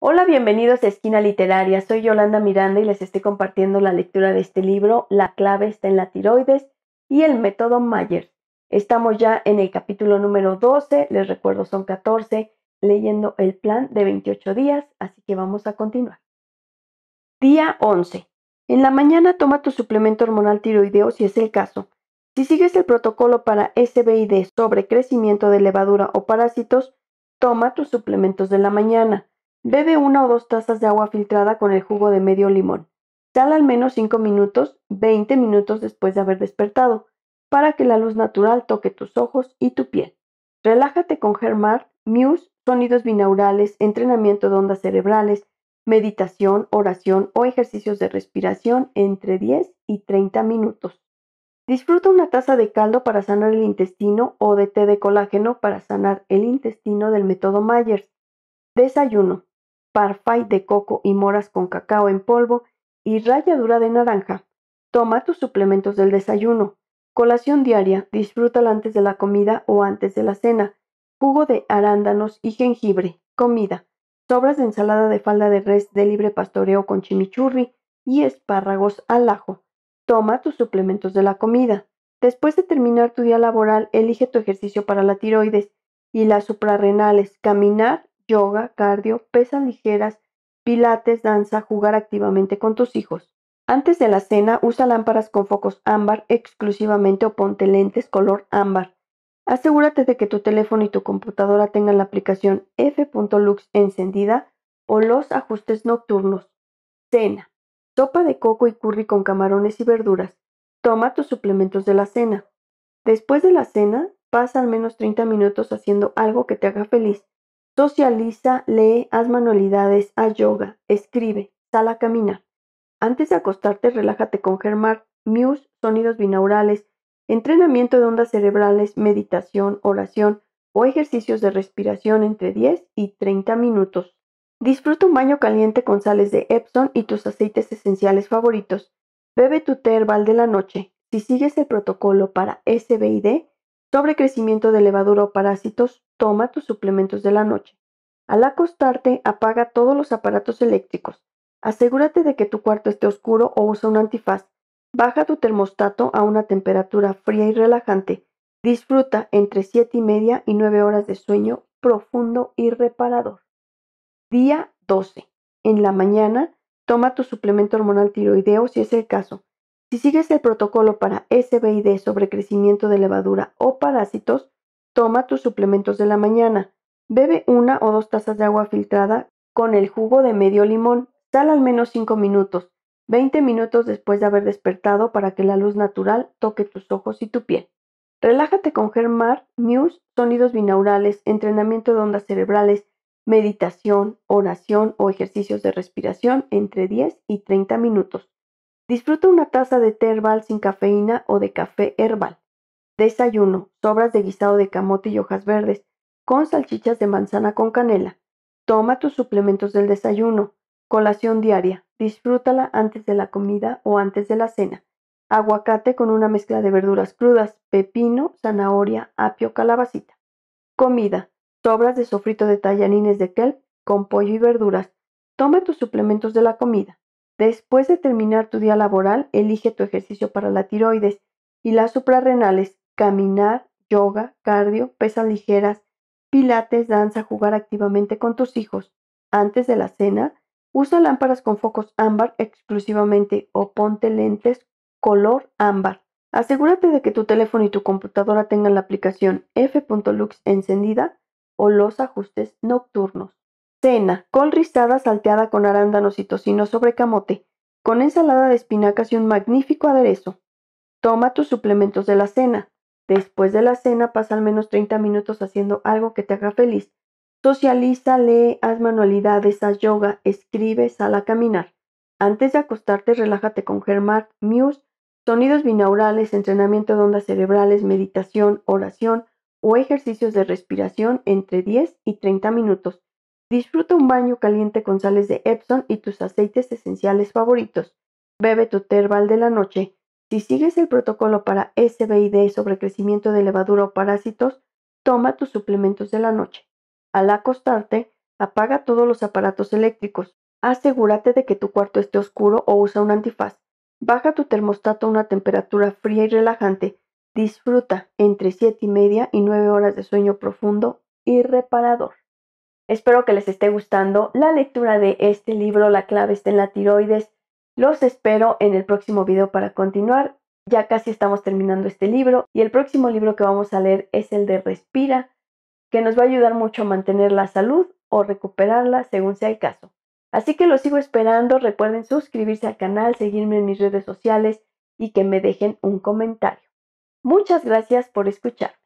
Hola, bienvenidos a Esquina Literaria. Soy Yolanda Miranda y les estoy compartiendo la lectura de este libro, La clave está en la tiroides y el método Mayer. Estamos ya en el capítulo número 12, les recuerdo son 14, leyendo el plan de 28 días, así que vamos a continuar. Día 11. En la mañana toma tu suplemento hormonal tiroideo si es el caso. Si sigues el protocolo para SBID sobre crecimiento de levadura o parásitos, toma tus suplementos de la mañana. Bebe una o dos tazas de agua filtrada con el jugo de medio limón. Sal al menos 5 minutos, 20 minutos después de haber despertado, para que la luz natural toque tus ojos y tu piel. Relájate con Hermart, Muse, sonidos binaurales, entrenamiento de ondas cerebrales, meditación, oración o ejercicios de respiración entre 10 y 30 minutos. Disfruta una taza de caldo para sanar el intestino o de té de colágeno para sanar el intestino del método Myers. Desayuno parfait de coco y moras con cacao en polvo y ralladura de naranja. Toma tus suplementos del desayuno. Colación diaria, disfrútala antes de la comida o antes de la cena. Jugo de arándanos y jengibre. Comida. Sobras de ensalada de falda de res de libre pastoreo con chimichurri y espárragos al ajo. Toma tus suplementos de la comida. Después de terminar tu día laboral, elige tu ejercicio para la tiroides y las suprarrenales, caminar yoga, cardio, pesas ligeras, pilates, danza, jugar activamente con tus hijos. Antes de la cena, usa lámparas con focos ámbar exclusivamente o ponte lentes color ámbar. Asegúrate de que tu teléfono y tu computadora tengan la aplicación F.lux encendida o los ajustes nocturnos. Cena. Sopa de coco y curry con camarones y verduras. Toma tus suplementos de la cena. Después de la cena, pasa al menos 30 minutos haciendo algo que te haga feliz, Socializa, lee, haz manualidades, haz yoga, escribe, sala, a caminar. Antes de acostarte, relájate con Germar, Muse, sonidos binaurales, entrenamiento de ondas cerebrales, meditación, oración o ejercicios de respiración entre 10 y 30 minutos. Disfruta un baño caliente con sales de Epson y tus aceites esenciales favoritos. Bebe tu té herbal de la noche. Si sigues el protocolo para SBID sobre crecimiento de levadura o parásitos, Toma tus suplementos de la noche. Al acostarte, apaga todos los aparatos eléctricos. Asegúrate de que tu cuarto esté oscuro o usa un antifaz. Baja tu termostato a una temperatura fría y relajante. Disfruta entre 7 y media y 9 horas de sueño profundo y reparador. Día 12. En la mañana, toma tu suplemento hormonal tiroideo si es el caso. Si sigues el protocolo para SBID sobre crecimiento de levadura o parásitos, Toma tus suplementos de la mañana. Bebe una o dos tazas de agua filtrada con el jugo de medio limón. Sal al menos 5 minutos, 20 minutos después de haber despertado para que la luz natural toque tus ojos y tu piel. Relájate con Germar, muse, sonidos binaurales, entrenamiento de ondas cerebrales, meditación, oración o ejercicios de respiración entre 10 y 30 minutos. Disfruta una taza de té herbal sin cafeína o de café herbal. Desayuno, sobras de guisado de camote y hojas verdes, con salchichas de manzana con canela. Toma tus suplementos del desayuno. Colación diaria, disfrútala antes de la comida o antes de la cena. Aguacate con una mezcla de verduras crudas, pepino, zanahoria, apio, calabacita. Comida, sobras de sofrito de tallanines de kelp con pollo y verduras. Toma tus suplementos de la comida. Después de terminar tu día laboral, elige tu ejercicio para la tiroides y las suprarrenales caminar, yoga, cardio, pesas ligeras, pilates, danza, jugar activamente con tus hijos. Antes de la cena, usa lámparas con focos ámbar exclusivamente o ponte lentes color ámbar. Asegúrate de que tu teléfono y tu computadora tengan la aplicación F.lux encendida o los ajustes nocturnos. Cena. Col rizada salteada con arándanos y tocino sobre camote, con ensalada de espinacas y un magnífico aderezo. Toma tus suplementos de la cena. Después de la cena, pasa al menos 30 minutos haciendo algo que te haga feliz. Socializa, lee, haz manualidades, haz yoga, escribe, sal a caminar. Antes de acostarte, relájate con Germart, Muse, sonidos binaurales, entrenamiento de ondas cerebrales, meditación, oración o ejercicios de respiración entre 10 y 30 minutos. Disfruta un baño caliente con sales de Epson y tus aceites esenciales favoritos. Bebe tu terbal de la noche. Si sigues el protocolo para SBID sobre crecimiento de levadura o parásitos, toma tus suplementos de la noche. Al acostarte, apaga todos los aparatos eléctricos. Asegúrate de que tu cuarto esté oscuro o usa un antifaz. Baja tu termostato a una temperatura fría y relajante. Disfruta entre 7 y media y 9 horas de sueño profundo y reparador. Espero que les esté gustando la lectura de este libro La clave está en la tiroides los espero en el próximo video para continuar. Ya casi estamos terminando este libro y el próximo libro que vamos a leer es el de Respira, que nos va a ayudar mucho a mantener la salud o recuperarla según sea el caso. Así que los sigo esperando, recuerden suscribirse al canal, seguirme en mis redes sociales y que me dejen un comentario. Muchas gracias por escuchar.